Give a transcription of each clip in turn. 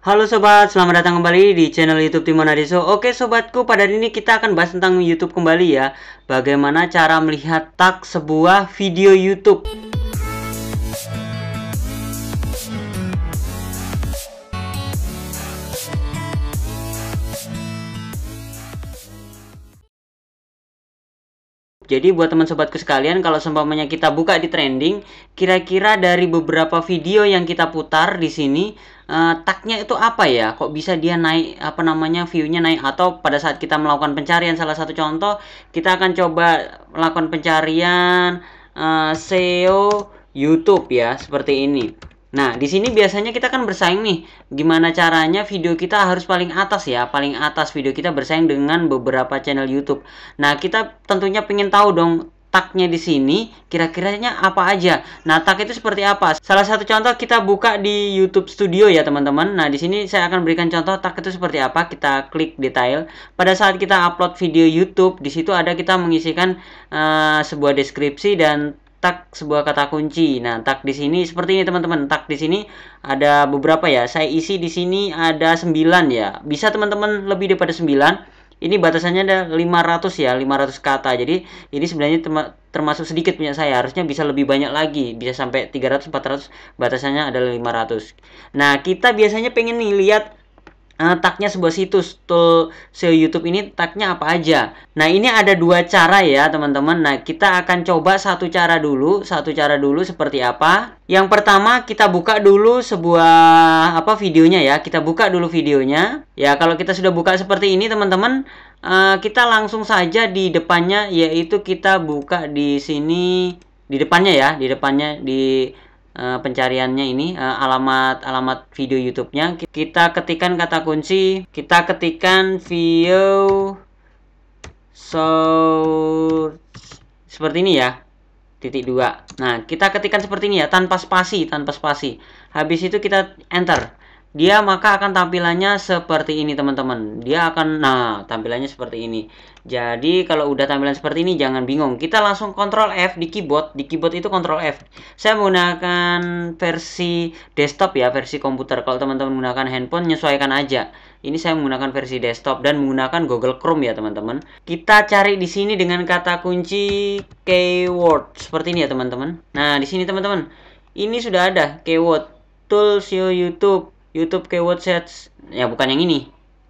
Halo sobat, selamat datang kembali di channel YouTube Timon Adiso. Oke sobatku, pada hari ini kita akan bahas tentang YouTube kembali ya. Bagaimana cara melihat tag sebuah video YouTube. Jadi buat teman sobatku sekalian kalau seumpamanya kita buka di trending, kira-kira dari beberapa video yang kita putar di sini uh, tagnya itu apa ya? Kok bisa dia naik apa namanya viewnya naik atau pada saat kita melakukan pencarian salah satu contoh kita akan coba melakukan pencarian uh, eh, SEO YouTube ya seperti ini. Nah, di sini biasanya kita kan bersaing nih. Gimana caranya video kita harus paling atas ya? Paling atas video kita bersaing dengan beberapa channel YouTube. Nah, kita tentunya pengen tahu dong taknya di sini kira-kiranya apa aja. Nah, tak itu seperti apa? Salah satu contoh kita buka di YouTube Studio ya, teman-teman. Nah, di sini saya akan berikan contoh tak itu seperti apa. Kita klik detail. Pada saat kita upload video YouTube, di situ ada kita mengisikan uh, sebuah deskripsi dan tak sebuah kata kunci. Nah, tak di sini seperti ini teman-teman. Tak di sini ada beberapa ya. Saya isi di sini ada 9 ya. Bisa teman-teman lebih daripada 9. Ini batasannya ada 500 ya, 500 kata. Jadi ini sebenarnya termasuk sedikit punya saya. Harusnya bisa lebih banyak lagi. Bisa sampai 300, 400, batasannya ada 500. Nah, kita biasanya pengen nih lihat Nah, eh, tagnya sebuah situs tool SEO YouTube ini tagnya apa aja. Nah ini ada dua cara ya teman-teman. Nah kita akan coba satu cara dulu, satu cara dulu seperti apa. Yang pertama kita buka dulu sebuah apa videonya ya. Kita buka dulu videonya. Ya kalau kita sudah buka seperti ini teman-teman, uh, kita langsung saja di depannya yaitu kita buka di sini di depannya ya, di depannya di Eh, pencariannya ini uh, alamat alamat video YouTube-nya kita ketikkan kata kunci kita ketikkan video so seperti ini ya titik dua nah kita ketikkan seperti ini ya tanpa spasi tanpa spasi habis itu kita enter dia maka akan tampilannya seperti ini teman-teman dia akan nah tampilannya seperti ini jadi kalau udah tampilan seperti ini jangan bingung kita langsung kontrol F di keyboard di keyboard itu kontrol F saya menggunakan versi desktop ya versi komputer kalau teman-teman menggunakan handphone menyesuaikan aja ini saya menggunakan versi desktop dan menggunakan Google Chrome ya teman-teman kita cari di sini dengan kata kunci keyword seperti ini ya teman-teman nah di sini teman-teman ini sudah ada keyword tools YouTube YouTube keyword search ya bukan yang ini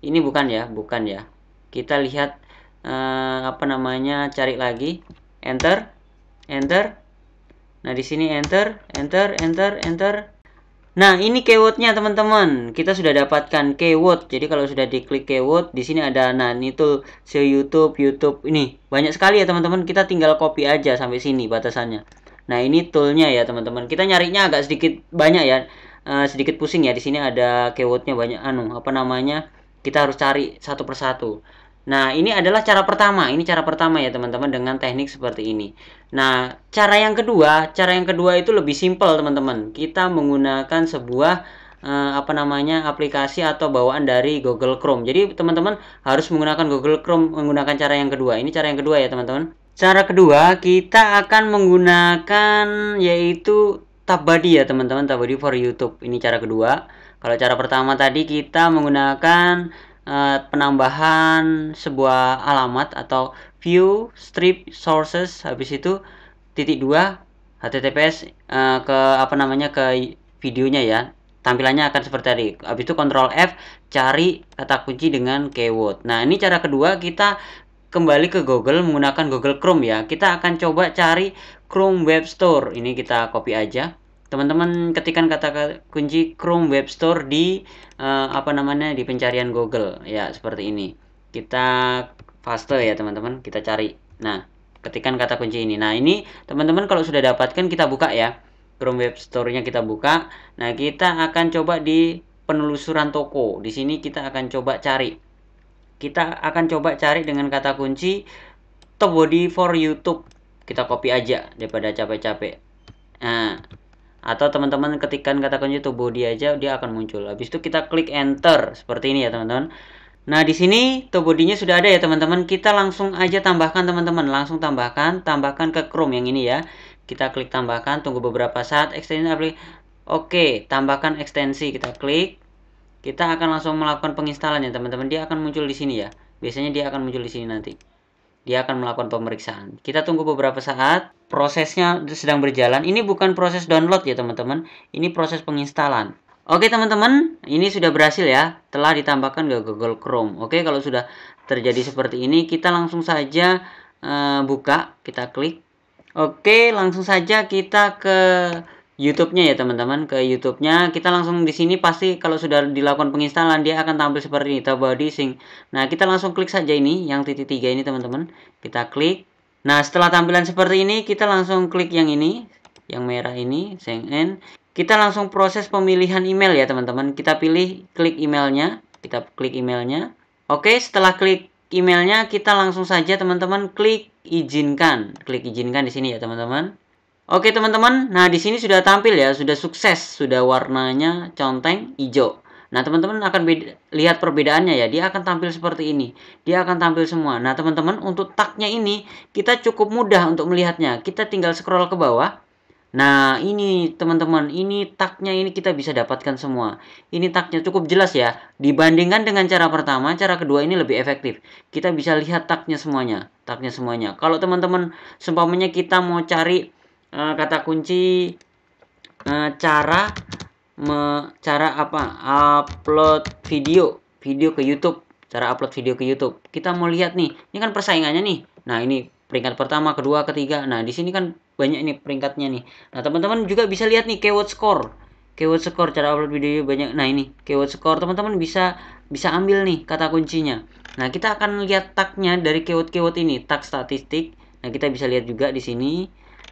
ini bukan ya bukan ya kita lihat uh, apa namanya cari lagi enter enter nah di sini enter enter enter enter Nah, ini keywordnya teman-teman. Kita sudah dapatkan keyword. Jadi kalau sudah diklik keyword, di sini ada nah ini tuh se YouTube, YouTube ini. Banyak sekali ya teman-teman. Kita tinggal copy aja sampai sini batasannya. Nah, ini toolnya ya teman-teman. Kita nyarinya agak sedikit banyak ya. Eh, sedikit pusing ya di sini ada keywordnya banyak anu apa namanya kita harus cari satu persatu Nah, ini adalah cara pertama. Ini cara pertama ya, teman-teman, dengan teknik seperti ini. Nah, cara yang kedua, cara yang kedua itu lebih simple teman-teman. Kita menggunakan sebuah eh, apa namanya? aplikasi atau bawaan dari Google Chrome. Jadi, teman-teman harus menggunakan Google Chrome menggunakan cara yang kedua. Ini cara yang kedua ya, teman-teman. Cara kedua, kita akan menggunakan yaitu Tab Body ya teman-teman, Tab Body for YouTube. Ini cara kedua. Kalau cara pertama tadi kita menggunakan uh, penambahan sebuah alamat atau view strip sources habis itu titik dua https uh, eh, ke apa namanya ke videonya ya tampilannya akan seperti tadi habis itu kontrol F cari kata kunci dengan keyword nah ini cara kedua kita kembali ke Google menggunakan Google Chrome ya kita akan coba cari Chrome Web Store ini kita copy aja teman-teman ketikan kata kunci Chrome Web Store di uh, apa namanya di pencarian Google ya seperti ini kita paste ya teman-teman kita cari nah ketikan kata kunci ini nah ini teman-teman kalau sudah dapatkan kita buka ya Chrome Web Store-nya kita buka nah kita akan coba di penelusuran toko di sini kita akan coba cari kita akan coba cari dengan kata kunci top body for YouTube kita copy aja daripada capek-capek nah atau teman-teman ketikkan kata kunci tubuh dia aja dia akan muncul habis itu kita klik enter seperti ini ya teman-teman nah di sini tubuh dinya sudah ada ya teman-teman kita langsung aja tambahkan teman-teman langsung tambahkan tambahkan ke Chrome yang ini ya kita klik tambahkan tunggu beberapa saat ekstensi aplikasi. oke tambahkan ekstensi kita klik kita akan langsung melakukan penginstalan ya teman-teman dia akan muncul di sini ya biasanya dia akan muncul di sini nanti dia akan melakukan pemeriksaan. Kita tunggu beberapa saat, prosesnya sedang berjalan. Ini bukan proses download ya teman-teman, ini proses penginstalan. Oke teman-teman, ini sudah berhasil ya, telah ditambahkan ke Google Chrome. Oke, kalau sudah terjadi seperti ini, kita langsung saja uh, buka, kita klik. Oke, langsung saja kita ke YouTube-nya ya teman-teman ke YouTube-nya kita langsung di sini pasti kalau sudah dilakukan penginstalan dia akan tampil seperti ini tab sing Nah kita langsung klik saja ini yang titik tiga ini teman-teman kita klik. Nah setelah tampilan seperti ini kita langsung klik yang ini yang merah ini sing in. Kita langsung proses pemilihan email ya teman-teman. Kita pilih klik emailnya kita klik emailnya. Oke setelah klik emailnya kita langsung saja teman-teman klik izinkan klik izinkan di sini ya teman-teman Oke teman-teman, nah di sini sudah tampil ya, sudah sukses, sudah warnanya conteng hijau. Nah teman-teman akan lihat perbedaannya ya, dia akan tampil seperti ini, dia akan tampil semua. Nah teman-teman untuk taknya ini kita cukup mudah untuk melihatnya, kita tinggal scroll ke bawah. Nah ini teman-teman, ini taknya ini kita bisa dapatkan semua. Ini taknya cukup jelas ya, dibandingkan dengan cara pertama, cara kedua ini lebih efektif. Kita bisa lihat taknya semuanya, taknya semuanya. Kalau teman-teman sempamanya kita mau cari Eh, kata kunci eh, cara me, cara apa upload video video ke YouTube cara upload video ke YouTube kita mau lihat nih ini kan persaingannya nih nah ini peringkat pertama kedua ketiga nah di sini kan banyak nih peringkatnya nih nah teman-teman juga bisa lihat nih keyword score keyword score cara upload video banyak nah ini keyword score teman-teman bisa bisa ambil nih kata kuncinya nah kita akan lihat tagnya dari keyword-keyword ini tag statistik nah kita bisa lihat juga di sini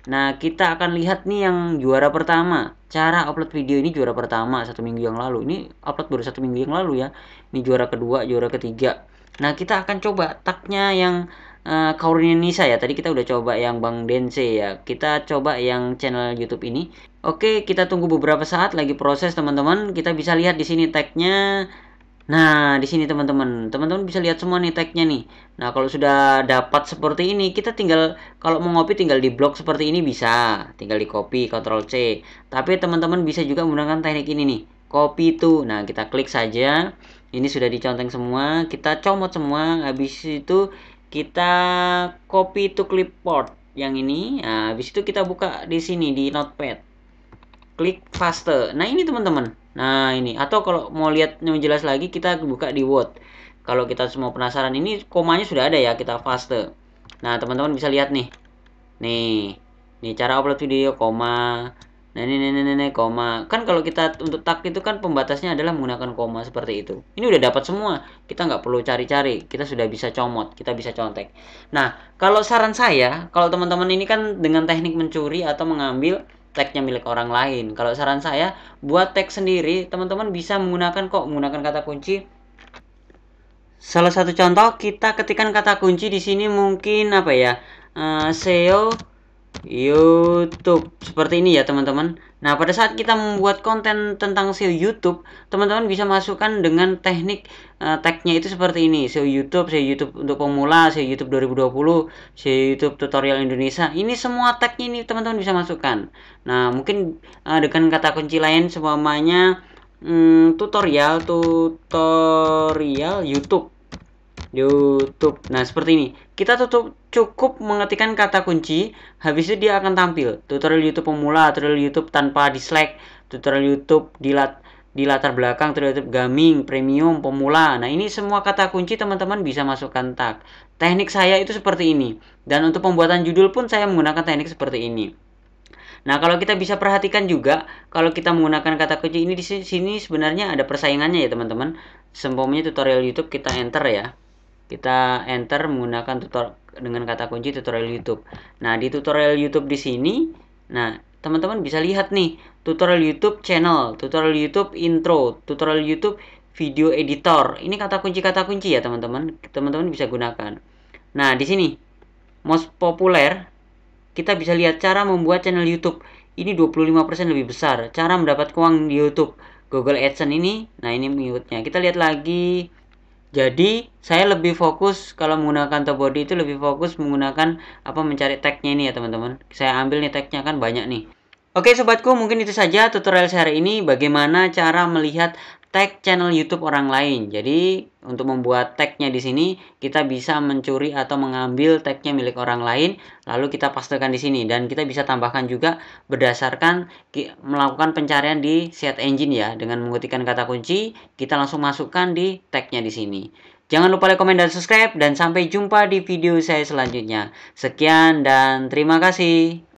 Nah, kita akan lihat nih yang juara pertama. Cara upload video ini juara pertama satu minggu yang lalu. Ini upload baru satu minggu yang lalu ya. Ini juara kedua, juara ketiga. Nah, kita akan coba tagnya yang uh, eh, Kaurina Nisa ya. Tadi kita udah coba yang Bang Dense ya. Kita coba yang channel YouTube ini. Oke, kita tunggu beberapa saat lagi proses teman-teman. Kita bisa lihat di sini tagnya Nah, di sini teman-teman, teman-teman bisa lihat semua nih tag-nya nih. Nah, kalau sudah dapat seperti ini, kita tinggal kalau mau ngopi tinggal di blok seperti ini bisa, tinggal di copy Ctrl C. Tapi teman-teman bisa juga menggunakan teknik ini nih, copy to. Nah, kita klik saja. Ini sudah diconteng semua, kita comot semua. Habis itu kita copy to clipboard yang ini. Nah, habis itu kita buka di sini di Notepad klik faster. Nah, ini teman-teman. Nah, ini atau kalau mau lihat lebih jelas lagi kita buka di Word. Kalau kita semua penasaran ini komanya sudah ada ya kita faster. Nah, teman-teman bisa lihat nih. Nih. Nih cara upload video koma. Nah, ini nih, nih, nih, koma. Kan kalau kita untuk tag itu kan pembatasnya adalah menggunakan koma seperti itu. Ini udah dapat semua. Kita nggak perlu cari-cari. Kita sudah bisa comot, kita bisa contek. Nah, kalau saran saya, kalau teman-teman ini kan dengan teknik mencuri atau mengambil tagnya milik orang lain. Kalau saran saya, buat tag sendiri, teman-teman bisa menggunakan kok menggunakan kata kunci. Salah satu contoh kita ketikkan kata kunci di sini mungkin apa ya? Uh, eh, SEO YouTube seperti ini ya teman-teman. Nah, pada saat kita membuat konten tentang SEO YouTube, teman-teman bisa masukkan dengan teknik uh, tag-nya itu seperti ini. SEO YouTube, SEO YouTube untuk pemula, SEO YouTube 2020, SEO YouTube tutorial Indonesia. Ini semua tagnya ini teman-teman bisa masukkan. Nah, mungkin uh, dengan kata kunci lain semuanya hmm, tutorial tutorial YouTube YouTube. Nah, seperti ini. Kita tutup cukup mengetikkan kata kunci, habis itu dia akan tampil. Tutorial YouTube pemula, tutorial YouTube tanpa dislike, tutorial YouTube dilat di latar belakang tutorial YouTube gaming, premium, pemula. Nah, ini semua kata kunci teman-teman bisa masukkan tag. Teknik saya itu seperti ini. Dan untuk pembuatan judul pun saya menggunakan teknik seperti ini. Nah, kalau kita bisa perhatikan juga, kalau kita menggunakan kata kunci ini di sini sebenarnya ada persaingannya ya, teman-teman. Sempomnya tutorial YouTube kita enter ya kita enter menggunakan tutorial dengan kata kunci tutorial YouTube. Nah, di tutorial YouTube di sini, nah, teman-teman bisa lihat nih, tutorial YouTube channel, tutorial YouTube intro, tutorial YouTube video editor. Ini kata kunci-kata kunci ya, teman-teman. Teman-teman bisa gunakan. Nah, di sini most populer kita bisa lihat cara membuat channel YouTube. Ini 25% lebih besar. Cara mendapat uang di YouTube. Google AdSense ini, nah ini mengikutnya. Kita lihat lagi jadi saya lebih fokus kalau menggunakan top body itu lebih fokus menggunakan apa mencari tagnya ini ya teman-teman. Saya ambil nih tagnya kan banyak nih. Oke sobatku mungkin itu saja tutorial saya hari ini bagaimana cara melihat tag channel YouTube orang lain. Jadi untuk membuat tagnya di sini kita bisa mencuri atau mengambil tagnya milik orang lain lalu kita pastekan di sini dan kita bisa tambahkan juga berdasarkan melakukan pencarian di search engine ya dengan mengetikkan kata kunci kita langsung masukkan di tagnya di sini. Jangan lupa like, komen, dan subscribe dan sampai jumpa di video saya selanjutnya. Sekian dan terima kasih.